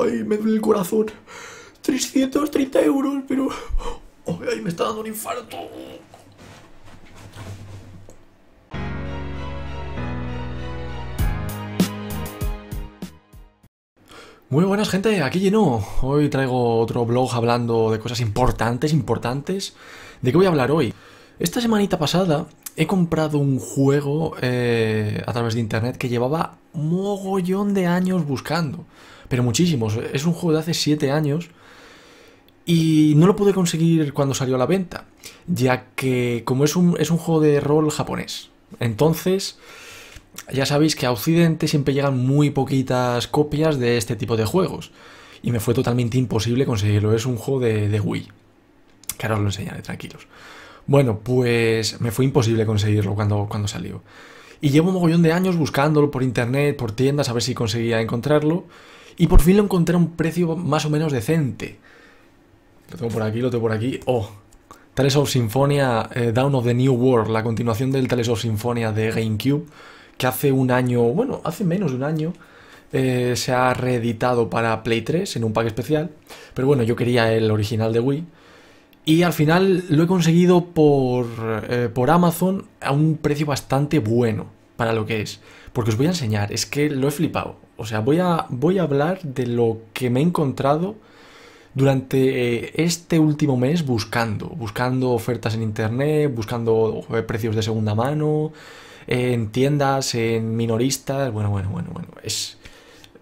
Ay, me duele el corazón. 330 euros, pero... ay, me está dando un infarto. Muy buenas gente, aquí lleno. Hoy traigo otro blog hablando de cosas importantes, importantes. ¿De qué voy a hablar hoy? Esta semanita pasada he comprado un juego eh, a través de internet que llevaba mogollón de años buscando, pero muchísimos. Es un juego de hace 7 años y no lo pude conseguir cuando salió a la venta, ya que como es un, es un juego de rol japonés, entonces... Ya sabéis que a Occidente siempre llegan muy poquitas copias de este tipo de juegos. Y me fue totalmente imposible conseguirlo. Es un juego de Wii que ahora os lo enseñaré, tranquilos. Bueno, pues me fue imposible conseguirlo cuando, cuando salió. Y llevo un mogollón de años buscándolo por internet, por tiendas, a ver si conseguía encontrarlo. Y por fin lo encontré a un precio más o menos decente. Lo tengo por aquí, lo tengo por aquí. Oh, Tales of Symphonia eh, Down of the New World, la continuación del Tales of Symphonia de GameCube, que hace un año, bueno, hace menos de un año, eh, se ha reeditado para Play 3 en un pack especial. Pero bueno, yo quería el original de Wii y al final lo he conseguido eh, por, Amazon a un precio bastante bueno para lo que es. Porque os voy a enseñar, es que lo he flipado. O sea, voy a, voy a hablar de lo que me he encontrado durante eh, este último mes buscando, buscando ofertas en internet, buscando precios de segunda mano, en tiendas, en minoristas, bueno, bueno, bueno, bueno, es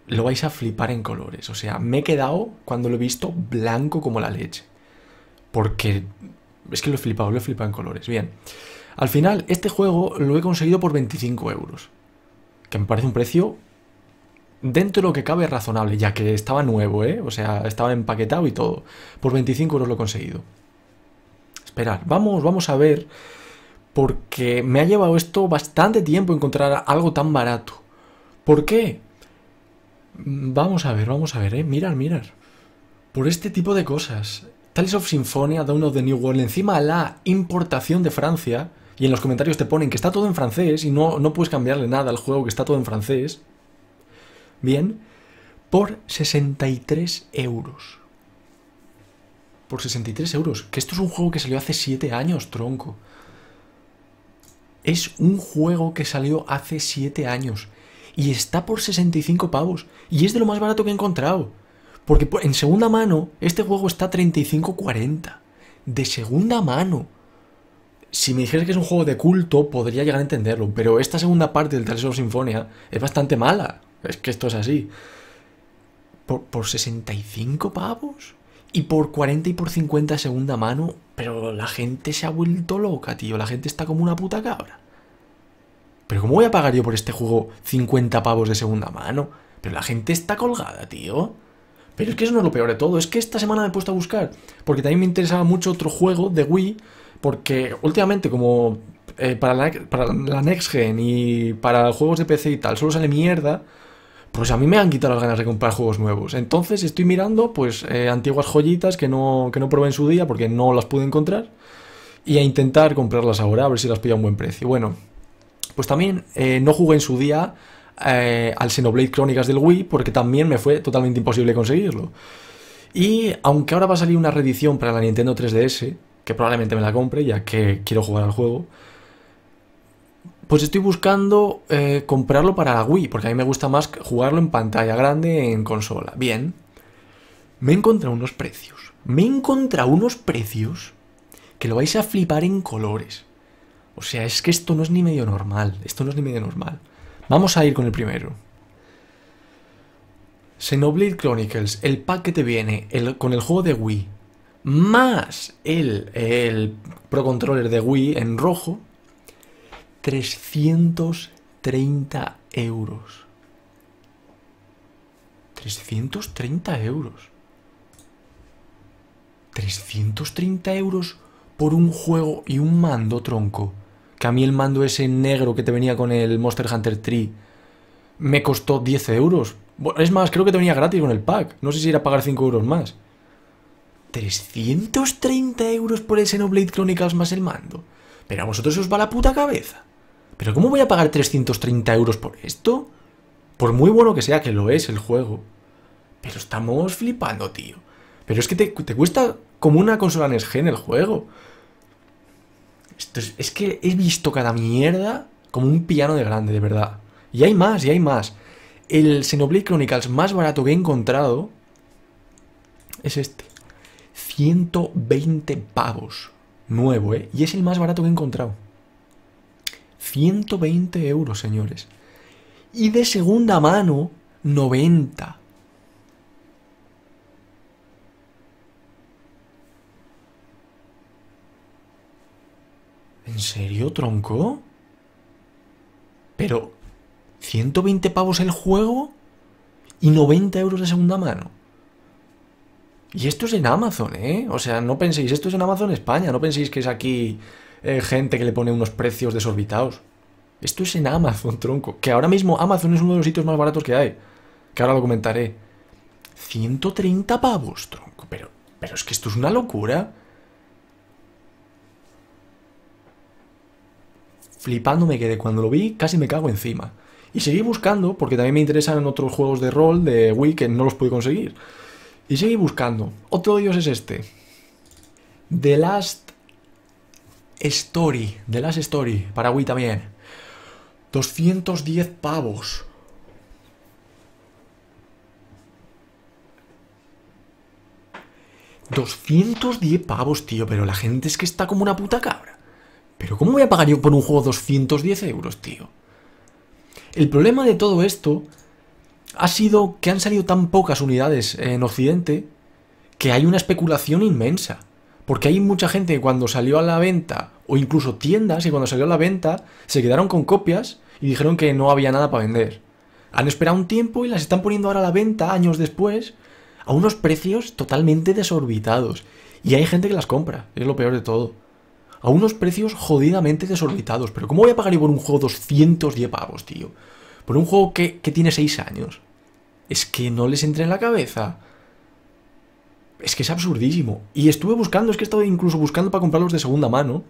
lo vais a flipar en colores, o sea, me he quedado cuando lo he visto blanco como la leche. Porque es que lo he flipado, lo he flipado en colores. Bien. Al final, este juego lo he conseguido por 25 euros. Que me parece un precio dentro de lo que cabe razonable, ya que estaba nuevo, ¿eh? O sea, estaba empaquetado y todo. Por 25 euros lo he conseguido. Esperar, vamos, vamos a ver. Porque me ha llevado esto bastante tiempo encontrar algo tan barato. ¿Por qué? Vamos a ver, vamos a ver, ¿eh? Mirar, mirar. Por este tipo de cosas. Tales of Symphonia, Dawn of the New World, encima la importación de Francia, y en los comentarios te ponen que está todo en francés y no, no puedes cambiarle nada al juego que está todo en francés. Bien, por 63 euros. Por 63 euros. Que esto es un juego que salió hace 7 años, tronco. Es un juego que salió hace 7 años. Y está por 65 pavos. Y es de lo más barato que he encontrado. Porque en segunda mano, este juego está 35-40. De segunda mano. Si me dijeras que es un juego de culto, podría llegar a entenderlo. Pero esta segunda parte del Tales of Sinfonia es bastante mala. Es que esto es así. ¿Por, por 65 pavos? Y por 40 y por 50 segunda mano. Pero la gente se ha vuelto loca, tío. La gente está como una puta cabra. Pero ¿cómo voy a pagar yo por este juego 50 pavos de segunda mano? Pero la gente está colgada, tío. Pero es que eso no es lo peor de todo, es que esta semana me he puesto a buscar, porque también me interesaba mucho otro juego de Wii, porque últimamente como eh, para, la, Next Gen y para juegos de PC y tal solo sale mierda, pues a mí me han quitado las ganas de comprar juegos nuevos. Entonces estoy mirando pues eh, antiguas joyitas que no, que no probé en su día porque no las pude encontrar y a intentar comprarlas ahora, a ver si las pilla a un buen precio. Bueno, pues también eh, no jugué en su día eh, al Xenoblade Crónicas del Wii, porque también me fue totalmente imposible conseguirlo. Y aunque ahora va a salir una reedición para la Nintendo 3DS, que probablemente me la compre, ya que quiero jugar al juego, pues estoy buscando eh, comprarlo para la Wii, porque a mí me gusta más jugarlo en pantalla grande en consola. Bien, me he encontrado unos precios. Me he encontrado unos precios que lo vais a flipar en colores. O sea, es que esto no es ni medio normal. Esto no es ni medio normal. Vamos a ir con el primero. Xenoblade Chronicles, el pack que te viene con el juego de Wii, más el, el Pro Controller de Wii en rojo, 330 euros. 330 euros. 330 euros por un juego y un mando tronco que a mí el mando ese negro que te venía con el Monster Hunter 3 me costó 10 euros. Bueno, es más, creo que te venía gratis con el pack. No sé si a pagar 5 euros más. 330 euros por el Xenoblade Chronicles más el mando. Pero a vosotros os va la puta cabeza. ¿Pero cómo voy a pagar 330 euros por esto? Por muy bueno que sea que lo es el juego. Pero estamos flipando, tío. Pero es que te, te cuesta como una consola NES el juego es, que he visto cada mierda como un piano de grande, de verdad. Y hay más, y hay más. El Xenoblade Chronicles más barato que he encontrado es este. 120 pavos. Nuevo, ¿eh? Y es el más barato que he encontrado. 120 euros, señores. Y de segunda mano, 90. ¿En serio, tronco? Pero, ¿120 pavos el juego? Y 90 euros de segunda mano. Y esto es en Amazon, ¿eh? O sea, no penséis, esto es en Amazon España, no penséis que es aquí eh, gente que le pone unos precios desorbitados. Esto es en Amazon, tronco. Que ahora mismo Amazon es uno de los sitios más baratos que hay. Que ahora lo comentaré. 130 pavos, tronco. Pero, pero es que esto es una locura. flipando me quedé. Cuando lo vi, casi me cago encima. Y seguí buscando, porque también me interesan otros juegos de rol de Wii que no los pude conseguir. Y seguí buscando. Otro de ellos es este. The Last Story. The Last Story. Para Wii también. 210 pavos. ¡210 pavos, tío! Pero la gente es que está como una puta cabra. Pero ¿cómo voy a pagar yo por un juego 210 euros, tío? El problema de todo esto ha sido que han salido tan pocas unidades en Occidente que hay una especulación inmensa. Porque hay mucha gente que cuando salió a la venta, o incluso tiendas y cuando salió a la venta, se quedaron con copias y dijeron que no había nada para vender. Han esperado un tiempo y las están poniendo ahora a la venta, años después, a unos precios totalmente desorbitados. Y hay gente que las compra, es lo peor de todo a unos precios jodidamente desorbitados. Pero ¿cómo voy a pagar yo por un juego 210 pavos, tío? Por un juego que, que tiene 6 años. Es que no les entra en la cabeza. Es que es absurdísimo. Y estuve buscando, es que he estado incluso buscando para comprarlos de segunda mano.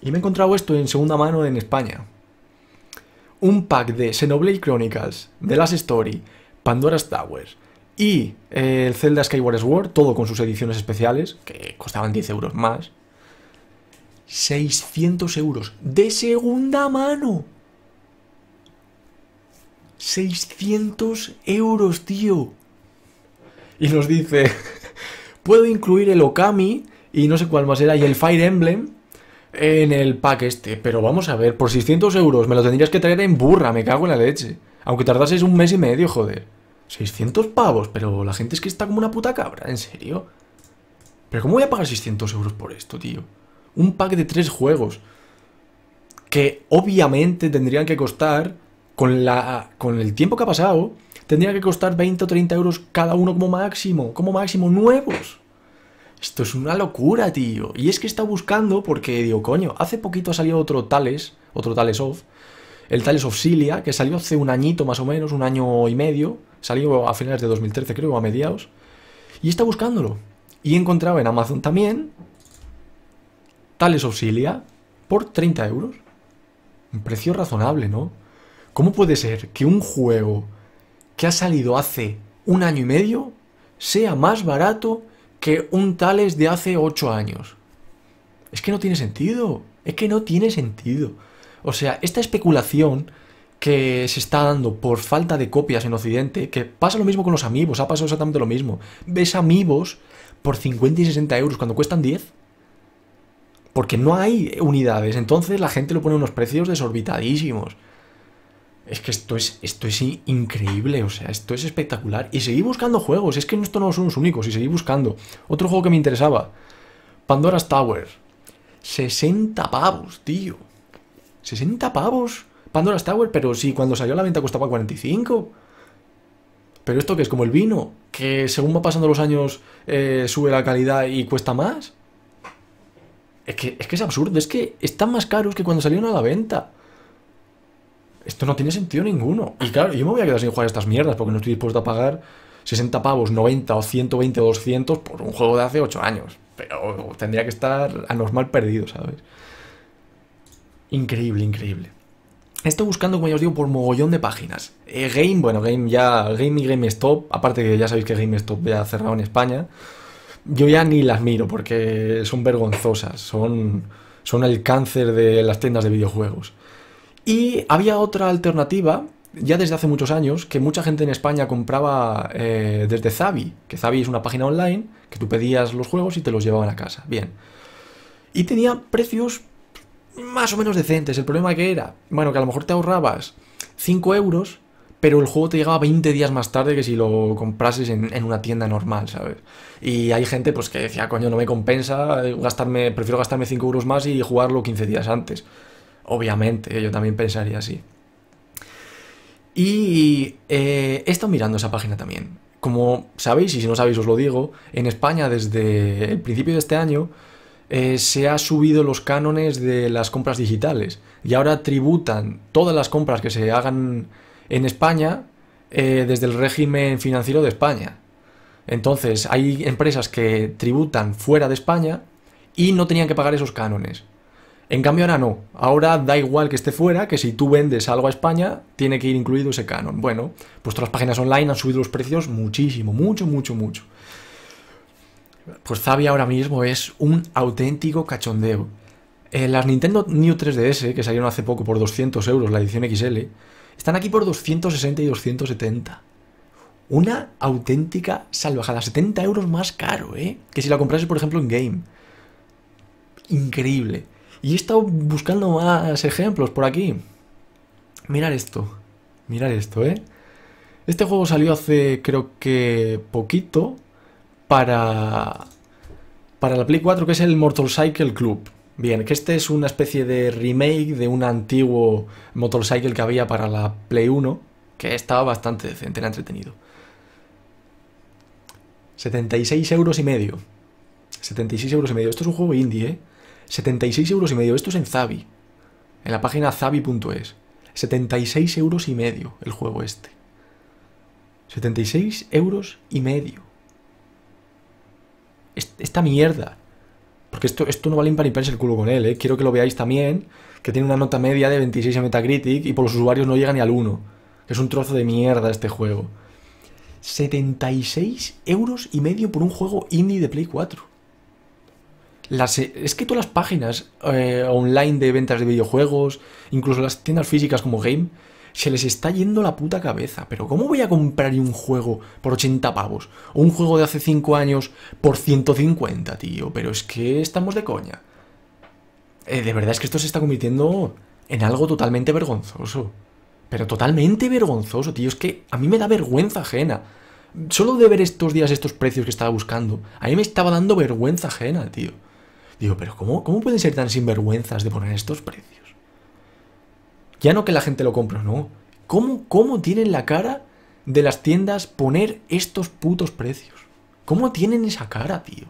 Y me he encontrado esto en segunda mano en España. Un pack de Xenoblade Chronicles, The Last Story, Pandora's Towers, y eh, el Zelda Skyward Sword, todo con sus ediciones especiales, que costaban 10 euros más. 600 euros de segunda mano. 600 euros, tío. Y nos dice, puedo incluir el Okami y no sé cuál más era, y el Fire Emblem en el pack este. Pero vamos a ver, por 600 euros me lo tendrías que traer en burra, me cago en la leche. Aunque tardases un mes y medio, joder. 600 pavos, pero la gente es que está como una puta cabra, ¿en serio? ¿Pero cómo voy a pagar 600 euros por esto, tío? Un pack de tres juegos que obviamente tendrían que costar, con, la, con el tiempo que ha pasado, tendrían que costar 20 o 30 euros cada uno como máximo, como máximo, nuevos. Esto es una locura, tío. Y es que está buscando, porque digo, coño, hace poquito ha salido otro Tales, otro Tales of, el Tales of que salió hace un añito más o menos, un año y medio, Salió a finales de 2013, creo, a mediados. Y está buscándolo. Y encontraba en Amazon también Tales Auxilia por 30 euros. Un precio razonable, ¿no? ¿Cómo puede ser que un juego que ha salido hace un año y medio sea más barato que un Tales de hace 8 años? Es que no tiene sentido. Es que no tiene sentido. O sea, esta especulación que se está dando por falta de copias en Occidente, que pasa lo mismo con los amigos, ha pasado exactamente lo mismo. Ves amigos por 50 y 60 euros cuando cuestan 10. Porque no hay unidades, entonces la gente lo pone unos precios desorbitadísimos. Es que esto es, esto es increíble, o sea, esto es espectacular. Y seguí buscando juegos, es que esto no son los únicos, y seguí buscando. Otro juego que me interesaba, Pandora's Tower. 60 pavos, tío. 60 pavos Pandora's Tower, pero si cuando salió a la venta costaba 45. Pero esto que es como el vino, que según va pasando los años eh, sube la calidad y cuesta más. Es que, es absurdo, es que están más caros que cuando salieron a la venta. Esto no tiene sentido ninguno. Y claro, yo me voy a quedar sin jugar estas mierdas porque no estoy dispuesto a pagar 60 pavos, 90 o 120 o 200 por un juego de hace 8 años. Pero tendría que estar anormal perdido, ¿sabes? Increíble, increíble. Estoy buscando, como ya os digo, por mogollón de páginas. Eh, game, bueno, Game ya, Game y GameStop, aparte que ya sabéis que GameStop ya ha cerrado en España, yo ya ni las miro porque son vergonzosas, son, son el cáncer de las tiendas de videojuegos. Y había otra alternativa, ya desde hace muchos años, que mucha gente en España compraba eh, desde Zabi, que Zavi es una página online que tú pedías los juegos y te los llevaban a casa. Bien. Y tenía precios más o menos decentes. El problema que era, bueno, que a lo mejor te ahorrabas 5 euros, pero el juego te llegaba 20 días más tarde que si lo comprases en, una tienda normal, ¿sabes? Y hay gente pues que decía, coño, no me compensa, eh, gastarme, prefiero gastarme 5 euros más y jugarlo 15 días antes. Obviamente, yo también pensaría así. Y eh, he estado mirando esa página también. Como sabéis, y si no sabéis os lo digo, en España desde el principio de este año eh, se ha subido los cánones de las compras digitales y ahora tributan todas las compras que se hagan en España eh, desde el régimen financiero de España. Entonces hay empresas que tributan fuera de España y no tenían que pagar esos cánones. En cambio ahora no, ahora da igual que esté fuera, que si tú vendes algo a España, tiene que ir incluido ese canon. Bueno, pues todas las páginas online han subido los precios muchísimo, mucho, mucho, mucho pues Zabia ahora mismo es un auténtico cachondeo. Eh, las Nintendo New 3DS, que salieron hace poco por 200 euros, la edición XL, están aquí por 260 y 270. Una auténtica salvajada, 70 euros más caro, ¿eh? Que si la comprase, por ejemplo, en Game. Increíble. Y he estado buscando más ejemplos por aquí. Mirar esto. Mirar esto, ¿eh? Este juego salió hace, creo que, poquito, para, para la Play 4, que es el Motorcycle Club. Bien, que este es una especie de remake de un antiguo Motorcycle que había para la Play 1, que estaba bastante decente, era entretenido. 76 euros y medio. 76 euros y medio. Esto es un juego indie, ¿eh? 76 euros y medio. Esto es en Zabi. En la página zabi.es. 76 euros y medio el juego este. 76 euros y medio esta mierda. Porque esto, esto no vale para pensar el culo con él, ¿eh? Quiero que lo veáis también, que tiene una nota media de 26 en Metacritic y por los usuarios no llega ni al 1. Es un trozo de mierda este juego. 76 euros y medio por un juego indie de Play 4. Las, eh, es que todas las páginas eh, online de ventas de videojuegos, incluso las tiendas físicas como Game, se les está yendo la puta cabeza. Pero ¿cómo voy a comprar un juego por 80 pavos? O un juego de hace 5 años por 150, tío. Pero es que estamos de coña. Eh, de verdad es que esto se está convirtiendo en algo totalmente vergonzoso. Pero totalmente vergonzoso, tío. Es que a mí me da vergüenza ajena. Solo de ver estos días estos precios que estaba buscando, a mí me estaba dando vergüenza ajena, tío. Digo, pero ¿cómo, cómo pueden ser tan sinvergüenzas de poner estos precios? Ya no que la gente lo compra, no. ¿Cómo, ¿Cómo tienen la cara de las tiendas poner estos putos precios? ¿Cómo tienen esa cara, tío?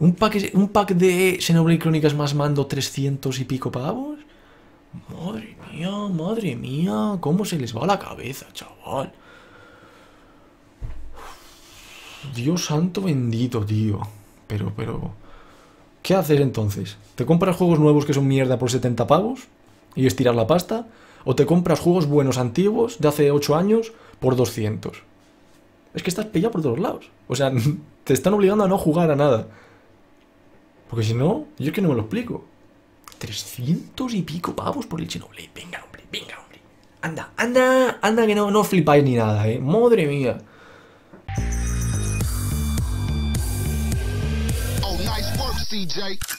¿Un pack, de pack de Crónicas más mando 300 y pico pavos? Madre mía, madre mía, cómo se les va la cabeza, chaval. Dios santo bendito, tío. Pero, pero... ¿Qué haces entonces? ¿Te compras juegos nuevos que son mierda por 70 pavos? y estirar la pasta, o te compras juegos buenos antiguos de hace 8 años por 200. Es que estás pillado por todos lados. O sea, te están obligando a no jugar a nada. Porque si no, yo es que no me lo explico. 300 y pico pavos por el chino. Venga, hombre, venga, hombre. Anda, anda, anda que no, no flipáis ni nada, eh. Madre mía. Oh, nice work, CJ.